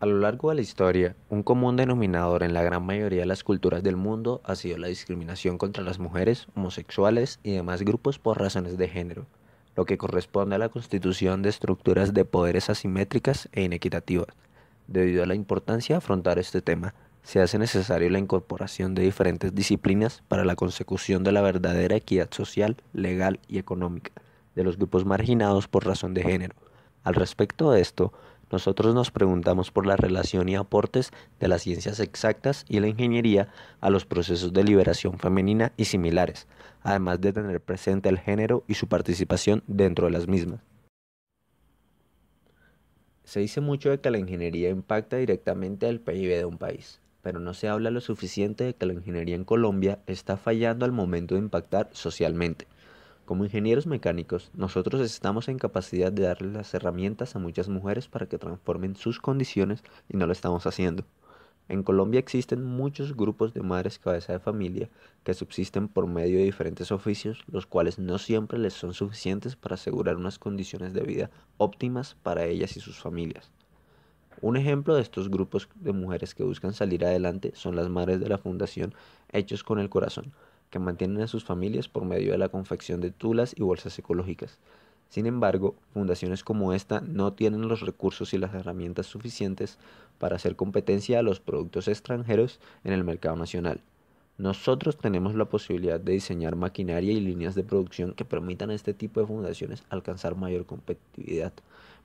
A lo largo de la historia, un común denominador en la gran mayoría de las culturas del mundo ha sido la discriminación contra las mujeres, homosexuales y demás grupos por razones de género, lo que corresponde a la constitución de estructuras de poderes asimétricas e inequitativas. Debido a la importancia de afrontar este tema, se hace necesario la incorporación de diferentes disciplinas para la consecución de la verdadera equidad social, legal y económica de los grupos marginados por razón de género. Al respecto de esto, nosotros nos preguntamos por la relación y aportes de las ciencias exactas y la ingeniería a los procesos de liberación femenina y similares, además de tener presente el género y su participación dentro de las mismas. Se dice mucho de que la ingeniería impacta directamente al PIB de un país, pero no se habla lo suficiente de que la ingeniería en Colombia está fallando al momento de impactar socialmente. Como ingenieros mecánicos, nosotros estamos en capacidad de darle las herramientas a muchas mujeres para que transformen sus condiciones y no lo estamos haciendo. En Colombia existen muchos grupos de madres cabeza de familia que subsisten por medio de diferentes oficios, los cuales no siempre les son suficientes para asegurar unas condiciones de vida óptimas para ellas y sus familias. Un ejemplo de estos grupos de mujeres que buscan salir adelante son las madres de la Fundación Hechos con el Corazón, que mantienen a sus familias por medio de la confección de tulas y bolsas ecológicas. Sin embargo, fundaciones como esta no tienen los recursos y las herramientas suficientes para hacer competencia a los productos extranjeros en el mercado nacional. Nosotros tenemos la posibilidad de diseñar maquinaria y líneas de producción que permitan a este tipo de fundaciones alcanzar mayor competitividad.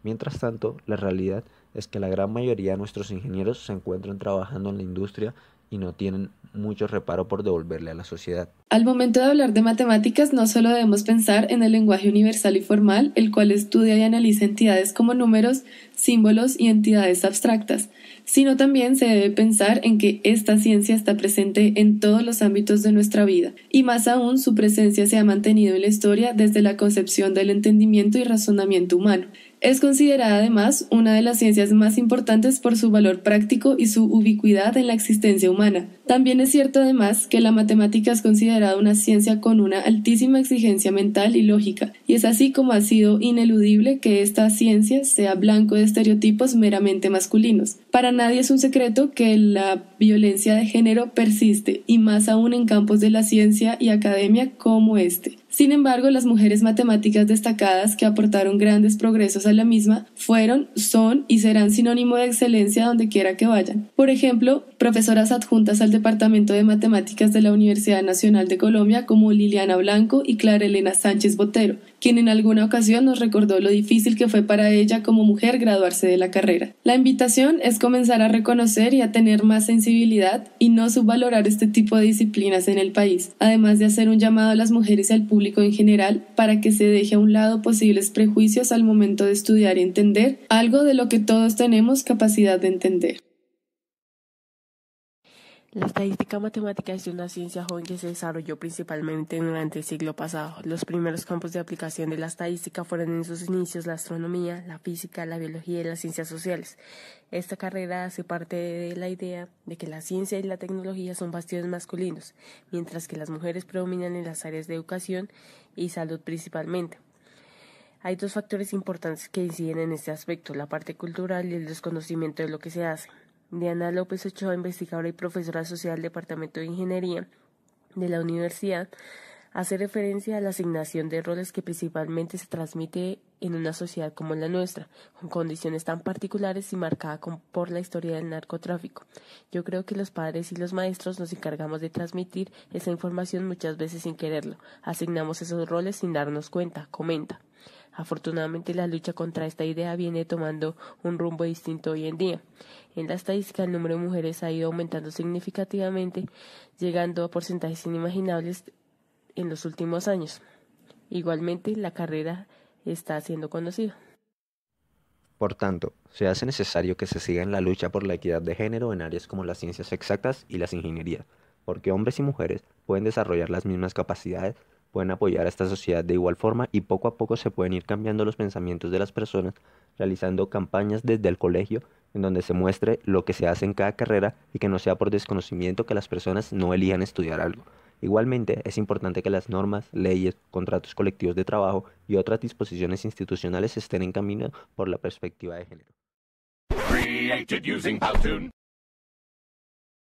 Mientras tanto, la realidad es que la gran mayoría de nuestros ingenieros se encuentran trabajando en la industria y no tienen mucho reparo por devolverle a la sociedad. Al momento de hablar de matemáticas, no solo debemos pensar en el lenguaje universal y formal, el cual estudia y analiza entidades como números, símbolos y entidades abstractas, sino también se debe pensar en que esta ciencia está presente en todos los ámbitos de nuestra vida, y más aún su presencia se ha mantenido en la historia desde la concepción del entendimiento y razonamiento humano. Es considerada además una de las ciencias más importantes por su valor práctico y su ubicuidad en la existencia humana. También es cierto además que la matemática es considerada una ciencia con una altísima exigencia mental y lógica, y es así como ha sido ineludible que esta ciencia sea blanco de estereotipos meramente masculinos. Para nadie es un secreto que la violencia de género persiste, y más aún en campos de la ciencia y academia como este. Sin embargo, las mujeres matemáticas destacadas que aportaron grandes progresos a la misma fueron, son y serán sinónimo de excelencia donde quiera que vayan. Por ejemplo, profesoras adjuntas al Departamento de Matemáticas de la Universidad Nacional de Colombia como Liliana Blanco y Clara Elena Sánchez Botero, quien en alguna ocasión nos recordó lo difícil que fue para ella como mujer graduarse de la carrera. La invitación es comenzar a reconocer y a tener más sensibilidad y no subvalorar este tipo de disciplinas en el país, además de hacer un llamado a las mujeres y al público en general para que se deje a un lado posibles prejuicios al momento de estudiar y entender algo de lo que todos tenemos capacidad de entender. La estadística matemática es una ciencia joven que se desarrolló principalmente durante el siglo pasado. Los primeros campos de aplicación de la estadística fueron en sus inicios la astronomía, la física, la biología y las ciencias sociales. Esta carrera hace parte de la idea de que la ciencia y la tecnología son bastiones masculinos, mientras que las mujeres predominan en las áreas de educación y salud principalmente. Hay dos factores importantes que inciden en este aspecto, la parte cultural y el desconocimiento de lo que se hace. Diana López Ochoa, investigadora y profesora social del Departamento de Ingeniería de la Universidad, hace referencia a la asignación de roles que principalmente se transmite en una sociedad como la nuestra, con condiciones tan particulares y marcada por la historia del narcotráfico. Yo creo que los padres y los maestros nos encargamos de transmitir esa información muchas veces sin quererlo. Asignamos esos roles sin darnos cuenta, comenta. Afortunadamente la lucha contra esta idea viene tomando un rumbo distinto hoy en día. En la estadística el número de mujeres ha ido aumentando significativamente, llegando a porcentajes inimaginables en los últimos años. Igualmente la carrera está siendo conocida. Por tanto, se hace necesario que se siga en la lucha por la equidad de género en áreas como las ciencias exactas y las ingenierías, porque hombres y mujeres pueden desarrollar las mismas capacidades pueden apoyar a esta sociedad de igual forma y poco a poco se pueden ir cambiando los pensamientos de las personas realizando campañas desde el colegio en donde se muestre lo que se hace en cada carrera y que no sea por desconocimiento que las personas no elijan estudiar algo. Igualmente, es importante que las normas, leyes, contratos colectivos de trabajo y otras disposiciones institucionales estén en camino por la perspectiva de género.